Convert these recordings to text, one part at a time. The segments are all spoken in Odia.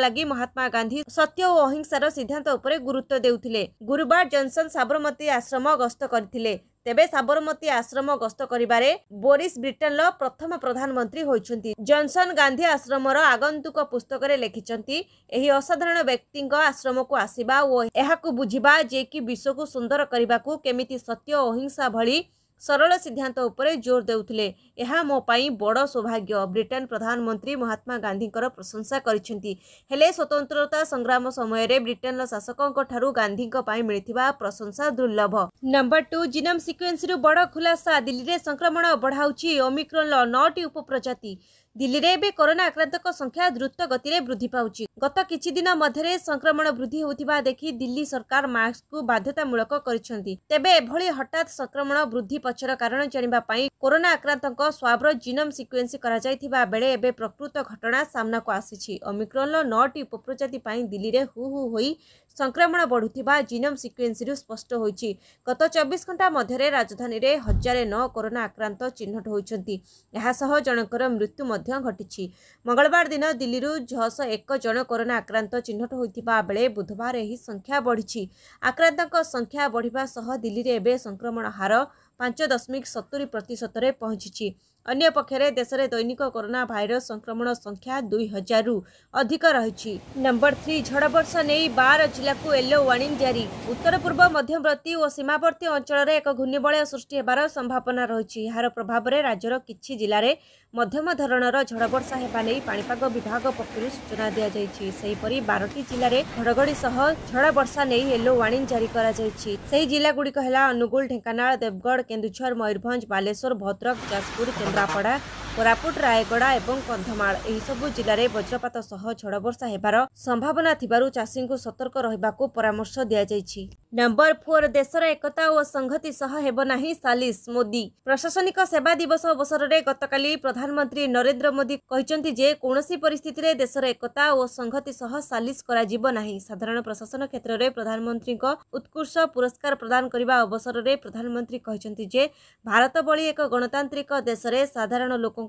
ଦେବା ଲାଗି ମହାତ୍ମା ଗାନ୍ଧି ସତ୍ୟ ଓ ଅହିଂସାର ସିଦ୍ଧାନ୍ତ ଉପରେ ଗୁରୁତ୍ୱ ଦେଉଥିଲେ ଗୁରୁବାର ଜନସନ୍ ସାବରମତୀ ଆଶ୍ରମ ଗସ୍ତ କରିଥିଲେ ତେବେ ସାବରମତୀ ଆଶ୍ରମ ଗସ୍ତ କରିବାରେ ବୋରିସ୍ ବ୍ରିଟେନ୍ର ପ୍ରଥମ ପ୍ରଧାନମନ୍ତ୍ରୀ ହୋଇଛନ୍ତି ଜନସନ୍ ଗାନ୍ଧୀ ଆଶ୍ରମର ଆଗନ୍ତୁକ ପୁସ୍ତକରେ ଲେଖିଛନ୍ତି ଏହି ଅସାଧାରଣ ବ୍ୟକ୍ତିଙ୍କ ଆଶ୍ରମକୁ ଆସିବା ଓ ଏହାକୁ ବୁଝିବା ଯିଏକି ବିଶ୍ୱକୁ ସୁନ୍ଦର କରିବାକୁ କେମିତି ସତ୍ୟ ଓ ଅହିଂସା ଭଳି सरल सिद्धान्त जोर देउथिले दोले मै बडो सौभाग्य ब्रिटेन प्रधानमन्त्री महात्मा गान्धीको प्रशंसा गरिन्छ हेले स्वतन्त्रता संग्राम समयमा ब्रिटेन र शासक ठुलो पई मिलथिबा प्रशंसा दुर्लभ नम्बर 2 जिनम सिक्वेन्स रु बड खुलासा दिल्ली रे संक्रमण बढाउँछ ओमिक्रोन र नटी उपप्रजाति ଦିଲ୍ଲୀରେ ଏବେ କରୋନା ଆକ୍ରାନ୍ତଙ୍କ ସଂଖ୍ୟା ଦ୍ରୁତ ଗତିରେ ବୃଦ୍ଧି ପାଉଛି ଗତ କିଛି ଦିନ ମଧ୍ୟରେ ସଂକ୍ରମଣ ବୃଦ୍ଧି ହେଉଥିବା ଦେଖି ଦିଲ୍ଲୀ ସରକାର ମାସ୍କକୁ ବାଧ୍ୟତାମୂଳକ କରିଛନ୍ତି ତେବେ ଏଭଳି ହଠାତ୍ ସଂକ୍ରମଣ ବୃଦ୍ଧି ପଛର କାରଣ ଜାଣିବା ପାଇଁ କରୋନା ଆକ୍ରାନ୍ତଙ୍କ ସ୍ୱାବର ଜିନମ୍ ସିକ୍ୱେନ୍ସ କରାଯାଇଥିବା ବେଳେ ଏବେ ପ୍ରକୃତ ଘଟଣା ସାମ୍ନାକୁ ଆସିଛି ଅମିକ୍ରନ୍ର ନଅଟି ଉପପ୍ରଜାତି ପାଇଁ ଦିଲ୍ଲୀରେ ହୁ ହୁ ହୋଇ ସଂକ୍ରମଣ ବଢ଼ୁଥିବା ଜିନମ୍ ସିକ୍ୱେନ୍ସରୁ ସ୍ପଷ୍ଟ ହୋଇଛି ଗତ ଚବିଶ ଘଣ୍ଟା ମଧ୍ୟରେ ରାଜଧାନୀରେ ହଜାରେ ନଅ କରୋନା ଆକ୍ରାନ୍ତ ଚିହ୍ନଟ ହୋଇଛନ୍ତି ଏହାସହ ଜଣଙ୍କର ମୃତ୍ୟୁ ମଧ୍ୟ ଘଟିଛି ମଙ୍ଗଳବାର ଦିନ ଦିଲ୍ଲୀରୁ ଛଅଶହ ଏକ ଜଣ କରୋନା ଆକ୍ରାନ୍ତ ଚିହ୍ନଟ ହୋଇଥିବା ବେଳେ ବୁଧବାର ଏହି ସଂଖ୍ୟା ବଢ଼ିଛି ଆକ୍ରାନ୍ତଙ୍କ ସଂଖ୍ୟା ବଢ଼ିବା ସହ ଦିଲ୍ଲୀରେ ଏବେ ସଂକ୍ରମଣ ହାର पाँच दशमिक सतुरी प्रतिशतले पहुँचि देश देशले दैनिक कोरोना भाइरस संक्रमण संख्या दुई रु अधिक रहड बर्षा नै बार जिल्लाको येलो वार्णिङ जारी उत्तर पूर्व मध्यवर्ती ओ सीमर्ती अञ्चले एक घुब सृष्टि हेर् सम्भावना रहेछ प्रभाव प्रभावले राज्य कि जाने मध्यम धर झड बर्षा विभाग पक्ष सूचना दिएछ बारटी जस झड बर्षा नै येलो वार्णिङ जारी करा जिल्लागुडिक होला अनुगुल ढेङ्कनावगढ केन्दुर मयूरभ बालेश्वर भद्रक जाजपुर केन्द्रापड़ा କୋରାପୁଟ ରାୟଗଡ଼ା ଏବଂ କନ୍ଧମାଳ ଏହିସବୁ ଜିଲ୍ଲାରେ ବଜ୍ରପାତ ସହ ଝଡ ବର୍ଷା ହେବାର ସମ୍ଭାବନା ଥିବାରୁ ଚାଷୀଙ୍କୁ ସତର୍କ ରହିବାକୁ ପରାମର୍ଶ ଦିଆଯାଇଛି ନମ୍ବର ଫୋର ଦେଶର ଏକତା ଓ ସଂହତି ସହ ହେବ ନାହିଁ ସାଲିସ ମୋଦି ପ୍ରଶାସନିକ ସେବା ଦିବସ ଅବସରରେ ଗତକାଲି ପ୍ରଧାନମନ୍ତ୍ରୀ ନରେନ୍ଦ୍ର ମୋଦି କହିଛନ୍ତି ଯେ କୌଣସି ପରିସ୍ଥିତିରେ ଦେଶର ଏକତା ଓ ସଂହତି ସହ ସାଲିସ କରାଯିବ ନାହିଁ ସାଧାରଣ ପ୍ରଶାସନ କ୍ଷେତ୍ରରେ ପ୍ରଧାନମନ୍ତ୍ରୀଙ୍କ ଉତ୍କୃଷ୍ଟ ପୁରସ୍କାର ପ୍ରଦାନ କରିବା ଅବସରରେ ପ୍ରଧାନମନ୍ତ୍ରୀ କହିଛନ୍ତି ଯେ ଭାରତ ଭଳି ଏକ ଗଣତାନ୍ତ୍ରିକ ଦେଶରେ ସାଧାରଣ ଲୋକଙ୍କ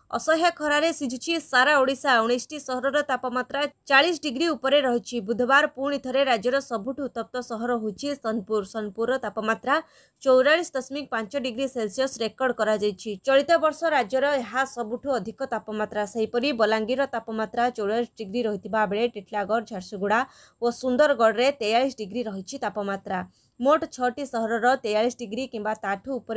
असह्य खरे सिझु साराओडा उन्नाइसटी सहरर तपामत्रा चाहिँ डिग्री उपधबार पूिथे राज्य सबुठु उत्तप्त सहर हुन्छ सोनपुर सोनपुर तपामत्रा चौरा दशमिक पाँच डिग्री सेल्सियस रेकर्ड गरिदित वर्ष राज्यर यहाँ सबुठु अधिक तपामत्रापरि बलाङ्गीर तपामत्रा चौरा डिग्री बेले टिटलागढ झारसुगुडा सुंदरगढ़ सुन्दरगढ्वे तेयालिस डिग्री रपमत्रा मोट छ सह र तेयालिस डिग्री कम्बाु उप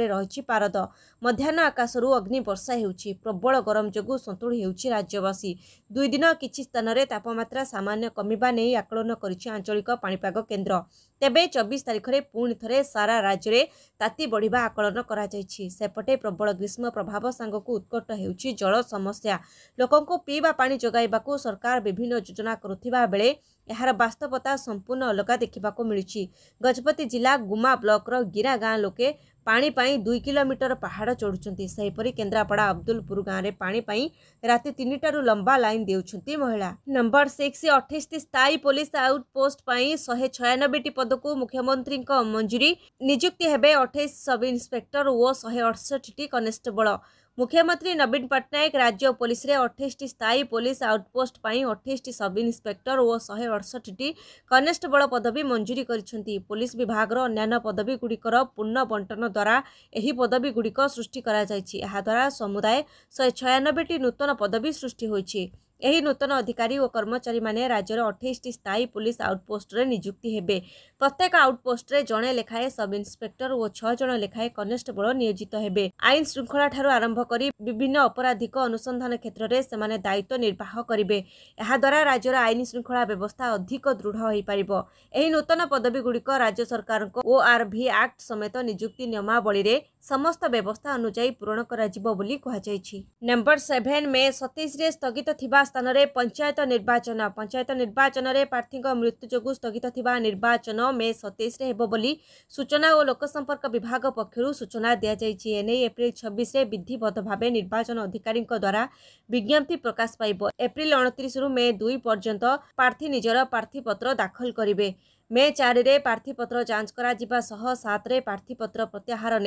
पारद अग्नि वर्षा अग्निवर्षा प्रबल ଗରମ ଯୋଗୁଁ ସନ୍ତୁଳି ହେଉଛି ରାଜ୍ୟବାସୀ ଦୁଇଦିନ କିଛି ସ୍ଥାନରେ ତାପମାତ୍ରା ସାମାନ୍ୟ କମିବା ନେଇ ଆକଳନ କରିଛି ଆଞ୍ଚଳିକ ପାଣିପାଗ କେନ୍ଦ୍ର ତେବେ ଚବିଶ ତାରିଖରେ ପୁଣି ଥରେ ସାରା ରାଜ୍ୟରେ ତାତି ବଢ଼ିବା ଆକଳନ କରାଯାଇଛି ସେପଟେ ପ୍ରବଳ ଗ୍ରୀଷ୍ମ ପ୍ରଭାବ ସାଙ୍ଗକୁ ଉତ୍କଟ ହେଉଛି ଜଳ ସମସ୍ୟା ଲୋକଙ୍କୁ ପିଇବା ପାଣି ଯୋଗାଇବାକୁ ସରକାର ବିଭିନ୍ନ ଯୋଜନା କରୁଥିବା ବେଳେ ଏହାର ବାସ୍ତବତା ସମ୍ପୂର୍ଣ୍ଣ ଅଲଗା ଦେଖିବାକୁ ମିଳୁଛି ଗଜପତି ଜିଲ୍ଲା ଗୁମା ବ୍ଲକର ଗିରା ଗାଁ ଲୋକେ ପାଣି ପାଇଁ ଦୁଇ କିଲୋମିଟର ପାହାଡ଼ ଚଢ଼ୁଛନ୍ତି ସେହିପରି କେନ୍ଦ୍ରାପଡ଼ା ଅବଦୁଲପୁର ଗାଁରେ ପାଣି ପାଇଁ ରାତି ତିନିଟାରୁ ଲମ୍ବା ଲାଇନ୍ ଦେଉଛନ୍ତି ମହିଳା ନମ୍ବର ସିକ୍ସ ଅଠେଇଶଟି ସ୍ଥାୟୀ ପୋଲିସ ଆଉଟପୋଷ୍ଟ ପାଇଁ ଶହେ ଛୟାନବେଟି ପଦକୁ ମୁଖ୍ୟମନ୍ତ୍ରୀଙ୍କ ମଞ୍ଜୁରୀ ନିଯୁକ୍ତି ହେବେ ଅଠେଇଶ ସବ୍ ଇନ୍ସପେକ୍ଟର ଓ ଶହେ ଅଠଷଠିଟି କନେଷ୍ଟବଳ ମୁଖ୍ୟମନ୍ତ୍ରୀ ନବୀନ ପଟ୍ଟନାୟକ ରାଜ୍ୟ ପୋଲିସରେ ଅଠେଇଶଟି ସ୍ଥାୟୀ ପୋଲିସ ଆଉଟପୋଷ୍ଟ ପାଇଁ ଅଠେଇଶଟି ସବ୍ ଇନ୍ସପେକ୍ଟର ଓ ଶହେ ଅଡ଼ଷଠିଟି କନେଷ୍ଟବଳ ପଦବୀ ମଞ୍ଜୁରୀ କରିଛନ୍ତି ପୋଲିସ ବିଭାଗର ଅନ୍ୟାନ୍ୟ ପଦବୀଗୁଡ଼ିକର ପୂର୍ଣ୍ଣ ବଣ୍ଟନ ଦ୍ୱାରା ଏହି ପଦବୀଗୁଡ଼ିକ ସୃଷ୍ଟି କରାଯାଇଛି ଏହାଦ୍ୱାରା ସମୁଦାୟ ଶହେ ଛୟାନବେଟି ନୂତନ ପଦବୀ ସୃଷ୍ଟି ହୋଇଛି ଏହି ନୂତନ ଅଧିକାରୀ ଓ କର୍ମଚାରୀମାନେ ରାଜ୍ୟର ଅଠେଇଶଟି ସ୍ଥାୟୀ ପୁଲିସ୍ ଆଉଟ୍ପୋଷ୍ଟରେ ନିଯୁକ୍ତି ହେବେ ପ୍ରତ୍ୟେକ ଆଉଟ୍ପୋଷ୍ଟରେ ଜଣେ ଲେଖାଏଁ ସବ୍ ଇନ୍ସପେକ୍ଟର ଓ ଛଅ ଜଣ ଲେଖାଏଁ କନେଷ୍ଟବଳ ନିୟୋଜିତ ହେବେ ଆଇନ ଶୃଙ୍ଖଳାଠାରୁ ଆରମ୍ଭ କରି ବିଭିନ୍ନ ଅପରାଧିକ ଅନୁସନ୍ଧାନ କ୍ଷେତ୍ରରେ ସେମାନେ ଦାୟିତ୍ୱ ନିର୍ବାହ କରିବେ ଏହାଦ୍ୱାରା ରାଜ୍ୟର ଆଇନ ଶୃଙ୍ଖଳା ବ୍ୟବସ୍ଥା ଅଧିକ ଦୃଢ଼ ହୋଇପାରିବ ଏହି ନୂତନ ପଦବୀଗୁଡ଼ିକ ରାଜ୍ୟ ସରକାରଙ୍କ ଓ ଆର୍ଭି ଆକ୍ଟ ସମେତ ନିଯୁକ୍ତି ନିୟମାବଳୀରେ ସମସ୍ତ ବ୍ୟବସ୍ଥା ଅନୁଯାୟୀ ପୂରଣ କରାଯିବ ବୋଲି କୁହାଯାଇଛି ନମ୍ବର ସେଭେନ୍ ମେ ସତେଇଶରେ ସ୍ଥଗିତ ଥିବା ସ୍ଥାନରେ ପଞ୍ଚାୟତ ନିର୍ବାଚନ ପଞ୍ଚାୟତ ନିର୍ବାଚନରେ ପ୍ରାର୍ଥୀଙ୍କ ମୃତ୍ୟୁ ଯୋଗୁଁ ସ୍ଥଗିତ ଥିବା ନିର୍ବାଚନ ମେ ସତେଇଶରେ ହେବ ବୋଲି ସୂଚନା ଓ ଲୋକସମ୍ପର୍କ ବିଭାଗ ପକ୍ଷରୁ ସୂଚନା ଦିଆଯାଇଛି ଏନେଇ ଏପ୍ରିଲ ଛବିଶରେ ବିଧିବଦ୍ଧ ଭାବେ ନିର୍ବାଚନ ଅଧିକାରୀଙ୍କ ଦ୍ୱାରା ବିଜ୍ଞପ୍ତି ପ୍ରକାଶ ପାଇବ ଏପ୍ରିଲ ଅଣତିରିଶରୁ ମେ ଦୁଇ ପର୍ଯ୍ୟନ୍ତ ପ୍ରାର୍ଥୀ ନିଜର ପ୍ରାର୍ଥୀପତ୍ର ଦାଖଲ କରିବେ मे जांच चारि प्रर्थीपत्र जाँचको जाते प्रार्थी पत्र प्रत्याहार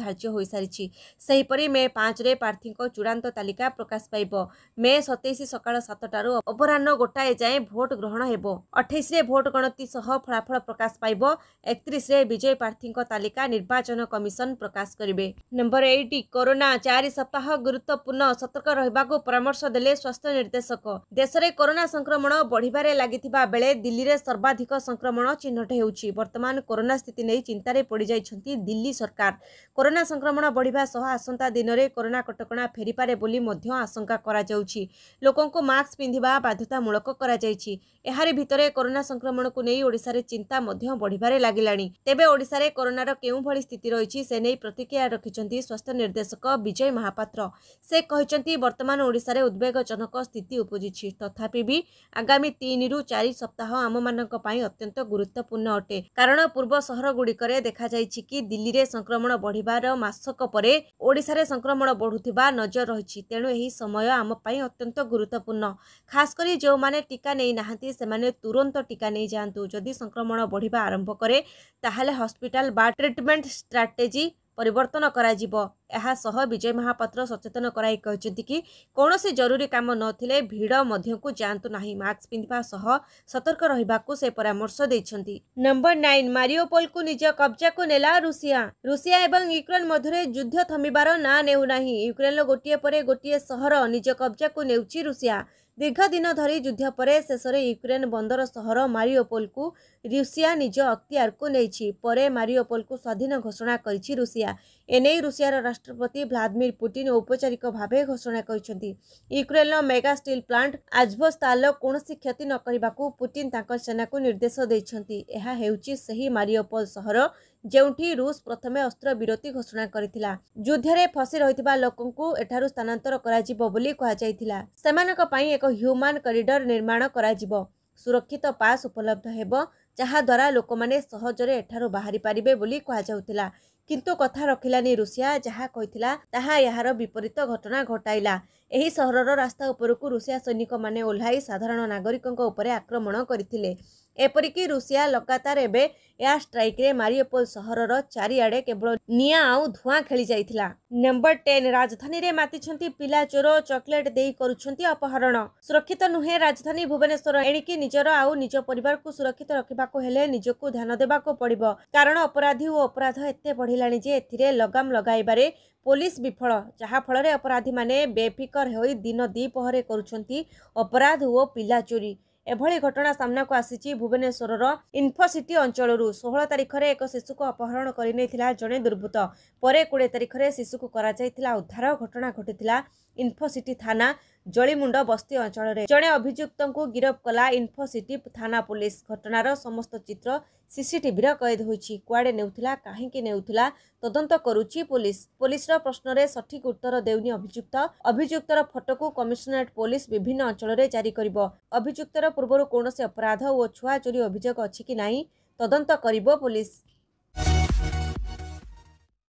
धार्जारी सहीपरि मे पाँच ले तालिका प्रकाश पऱ्यो मे सतैस सकाल सतटार अपरा गोटाए जाए भोट ग्रहण हेर्नु अठैसे भोट गणति फलाफल प्रकाश पाउँ एकतिस विजय प्रार्थी तालिका निर्वाचन कमिशन प्रकाश गरे नंबर एट कोरोना चार सप्ताह गुरुत्वपूर्ण सतर्क परामर्श रहेको स्वास्थ्य निर्देशक देशले कोरोना संक्रमण बढीबार लाग्छ दिल्ली र सर्वाधिक संक्रमण ସଂକ୍ରମଣ ଚିହ୍ନଟ ହେଉଛି ବର୍ତ୍ତମାନ କରୋନା ସ୍ଥିତି ନେଇ ଚିନ୍ତାରେ ପଡ଼ିଯାଇଛନ୍ତି ଦିଲ୍ଲୀ ସରକାର କରୋନା ସଂକ୍ରମଣ ବଢ଼ିବା ସହ ଆସନ୍ତା ଦିନରେ କରୋନା କଟକଣା ଫେରିପାରେ ବୋଲି ମଧ୍ୟ ଆଶଙ୍କା କରାଯାଉଛି ଲୋକଙ୍କୁ ମାସ୍କ ପିନ୍ଧିବା ବାଧ୍ୟତାମୂଳକ କରାଯାଇଛି ଏହାରି ଭିତରେ କରୋନା ସଂକ୍ରମଣକୁ ନେଇ ଓଡ଼ିଶାରେ ଚିନ୍ତା ମଧ୍ୟ ବଢ଼ିବାରେ ଲାଗିଲାଣି ତେବେ ଓଡ଼ିଶାରେ କରୋନାର କେଉଁଭଳି ସ୍ଥିତି ରହିଛି ସେ ନେଇ ପ୍ରତିକ୍ରିୟା ରଖିଛନ୍ତି ସ୍ୱାସ୍ଥ୍ୟ ନିର୍ଦ୍ଦେଶକ ବିଜୟ ମହାପାତ୍ର ସେ କହିଛନ୍ତି ବର୍ତ୍ତମାନ ଓଡ଼ିଶାରେ ଉଦ୍ବେଗଜନକ ସ୍ଥିତି ଉପୁଜିଛି ତଥାପି ବି ଆଗାମୀ ତିନିରୁ ଚାରି ସପ୍ତାହ ଆମମାନଙ୍କ ପାଇଁ ଅତ୍ୟନ୍ତ ଗୁରୁତ୍ୱପୂର୍ଣ୍ଣ ଅଟେ କାରଣ ପୂର୍ବ ସହରଗୁଡ଼ିକରେ ଦେଖାଯାଇଛି କି ଦିଲ୍ଲୀରେ ସଂକ୍ରମଣ ବଢ଼ିବାର ମାସକ ପରେ ଓଡ଼ିଶାରେ ସଂକ୍ରମଣ ବଢ଼ୁଥିବା ନଜର ରହିଛି ତେଣୁ ଏହି ସମୟ ଆମ ପାଇଁ ଅତ୍ୟନ୍ତ ଗୁରୁତ୍ୱପୂର୍ଣ୍ଣ ଖାସ କରି ଯେଉଁମାନେ ଟିକା ନେଇନାହାନ୍ତି ସେମାନେ ତୁରନ୍ତ ଟିକା ନେଇଯାଆନ୍ତୁ ଯଦି ସଂକ୍ରମଣ ବଢ଼ିବା ଆରମ୍ଭ କରେ ତାହେଲେ ହସ୍ପିଟାଲ ବା ଟ୍ରିଟମେଣ୍ଟ ଷ୍ଟ୍ରାଟେଜି ପରିବର୍ତ୍ତନ କରାଯିବ ଏହାସହ ବିଜୟ ମହାପାତ୍ର ସଚେତନ କରାଇ କହିଛନ୍ତି କି କୌଣସି ଜରୁରୀ କାମ ନଥିଲେ ଭିଡ଼ ମଧ୍ୟକୁ ଯାଆନ୍ତୁ ନାହିଁ ମାସ୍କ ପିନ୍ଧିବା ସହ ସତର୍କ ରହିବାକୁ ସେ ପରାମର୍ଶ ଦେଇଛନ୍ତି ନମ୍ବର ନାଇନ୍ ମାରିଓପୋଲକୁ ନିଜ କବ୍ଜାକୁ ନେଲା ରୁଷିଆ ରୁଷିଆ ଏବଂ ୟୁକ୍ରେନ୍ ମଧ୍ୟରେ ଯୁଦ୍ଧ ଥମିବାର ନାଁ ନେଉନାହିଁ ୟୁକ୍ରେନ୍ର ଗୋଟିଏ ପରେ ଗୋଟିଏ ସହର ନିଜ କବ୍ଜାକୁ ନେଉଛି ରୁଷିଆ ଦୀର୍ଘ ଦିନ ଧରି ଯୁଦ୍ଧ ପରେ ଶେଷରେ ୟୁକ୍ରେନ୍ ବନ୍ଦର ସହର ମାରିଓପୋଲକୁ ରୁଷିଆ ନିଜ ଅକ୍ତିଆରକୁ ନେଇଛି ପରେ ମାରିଓପୋଲକୁ ସ୍ୱାଧୀନ ଘୋଷଣା କରିଛି ରୁଷିଆ ଏନେଇ ରୁଷିଆର ରାଷ୍ଟ୍ରପତି ଭ୍ଲାଦିମିର୍ ପୁଟିନ୍ ଔପଚାରିକ ଭାବେ ଘୋଷଣା କରିଛନ୍ତି ୟୁକ୍ରେନ୍ର ମେଗା ଷ୍ଟିଲ୍ ପ୍ଲାଣ୍ଟ ଆଜଭୋସ୍ତାଲ କୌଣସି କ୍ଷତି ନ କରିବାକୁ ପୁଟିନ୍ ତାଙ୍କ ସେନାକୁ ନିର୍ଦ୍ଦେଶ ଦେଇଛନ୍ତି ଏହା ହେଉଛି ସେହି ମାରିଓପୋଲ ସହର ଯେଉଁଠି ରୁଷ ପ୍ରଥମେ ଅସ୍ତ୍ରବିରତି ଘୋଷଣା କରିଥିଲା ଯୁଦ୍ଧରେ ଫସି ରହିଥିବା ଲୋକଙ୍କୁ ଏଠାରୁ ସ୍ଥାନାନ୍ତର କରାଯିବ ବୋଲି କୁହାଯାଇଥିଲା ସେମାନଙ୍କ ପାଇଁ ଏକ ହ୍ୟୁମାନ କରିଡର ନିର୍ମାଣ କରାଯିବ ସୁରକ୍ଷିତ ପାସ୍ ଉପଲବ୍ଧ ହେବ ଯାହାଦ୍ୱାରା ଲୋକମାନେ ସହଜରେ ଏଠାରୁ ବାହାରି ପାରିବେ ବୋଲି କୁହାଯାଉଥିଲା କିନ୍ତୁ କଥା ରଖିଲାନି ରୁଷିଆ ଯାହା କହିଥିଲା ତାହା ଏହାର ବିପରୀତ ଘଟଣା ଘଟାଇଲା ଏହି ସହରର ରାସ୍ତା ଉପରକୁ ରୁଷିଆ ସୈନିକମାନେ ଓହ୍ଲାଇ ସାଧାରଣ ନାଗରିକଙ୍କ ଉପରେ ଆକ୍ରମଣ କରିଥିଲେ ଏପରିକି ରୁଷିଆ ଲଗାତାର ଏବେ ଏୟାର ଷ୍ଟ୍ରାଇକ୍ରେ ମାରିଓପୋଲ ସହରର ଚାରିଆଡ଼େ କେବଳ ନିଆଁ ଆଉ ଧୂଆଁ ଖେଳି ଯାଇଥିଲା ନମ୍ବର ଟେନ୍ ରାଜଧାନୀରେ ମାତିଛନ୍ତି ପିଲା ଚୋର ଚକୋଲେଟ୍ ଦେଇ କରୁଛନ୍ତି ଅପହରଣ ସୁରକ୍ଷିତ ନୁହେଁ ରାଜଧାନୀ ଭୁବନେଶ୍ୱର ଏଣିକି ନିଜର ଆଉ ନିଜ ପରିବାରକୁ ସୁରକ୍ଷିତ ରଖିବାକୁ ହେଲେ ନିଜକୁ ଧ୍ୟାନ ଦେବାକୁ ପଡ଼ିବ କାରଣ ଅପରାଧୀ ଓ ଅପରାଧ ଏତେ ବଢ଼ିଲାଣି ଯେ ଏଥିରେ ଲଗାମ ଲଗାଇବାରେ ପୋଲିସ ବିଫଳ ଯାହାଫଳରେ ଅପରାଧୀମାନେ ବେଫିକର ହୋଇ ଦିନ ଦ୍ୱିପହରେ କରୁଛନ୍ତି ଅପରାଧ ଓ ପିଲା ଚୋରି ଏଭଳି ଘଟଣା ସାମ୍ନାକୁ ଆସିଛି ଭୁବନେଶ୍ୱରର ଇନ୍ଫୋସିଟି ଅଞ୍ଚଳରୁ ଷୋହଳ ତାରିଖରେ ଏକ ଶିଶୁକୁ ଅପହରଣ କରିନେଇଥିଲା ଜଣେ ଦୁର୍ବୃତ୍ତ ପରେ କୋଡ଼ିଏ ତାରିଖରେ ଶିଶୁକୁ କରାଯାଇଥିଲା ଉଦ୍ଧାର ଘଟଣା ଘଟିଥିଲା ଇନ୍ଫୋସିଟି ଥାନା ଜଳିମୁଣ୍ଡ ବସ୍ତି ଅଞ୍ଚଳରେ ଜଣେ ଅଭିଯୁକ୍ତଙ୍କୁ ଗିରଫ କଲା ଇନ୍ଫୋସିଟି ଥାନା ପୋଲିସ ଘଟଣାର ସମସ୍ତ ଚିତ୍ର ସିସିଟିଭିର କଏଦ ହୋଇଛି କୁଆଡ଼େ ନେଉଥିଲା କାହିଁକି ନେଉଥିଲା ତଦନ୍ତ କରୁଛି ପୋଲିସ ପୋଲିସର ପ୍ରଶ୍ନରେ ସଠିକ୍ ଉତ୍ତର ଦେଉନି ଅଭିଯୁକ୍ତ ଅଭିଯୁକ୍ତର ଫଟୋକୁ କମିଶନରେଟ୍ ପୋଲିସ ବିଭିନ୍ନ ଅଞ୍ଚଳରେ ଜାରି କରିବ ଅଭିଯୁକ୍ତର ପୂର୍ବରୁ କୌଣସି ଅପରାଧ ଓ ଛୁଆ ଚୋରି ଅଭିଯୋଗ ଅଛି କି ନାହିଁ ତଦନ୍ତ କରିବ ପୋଲିସ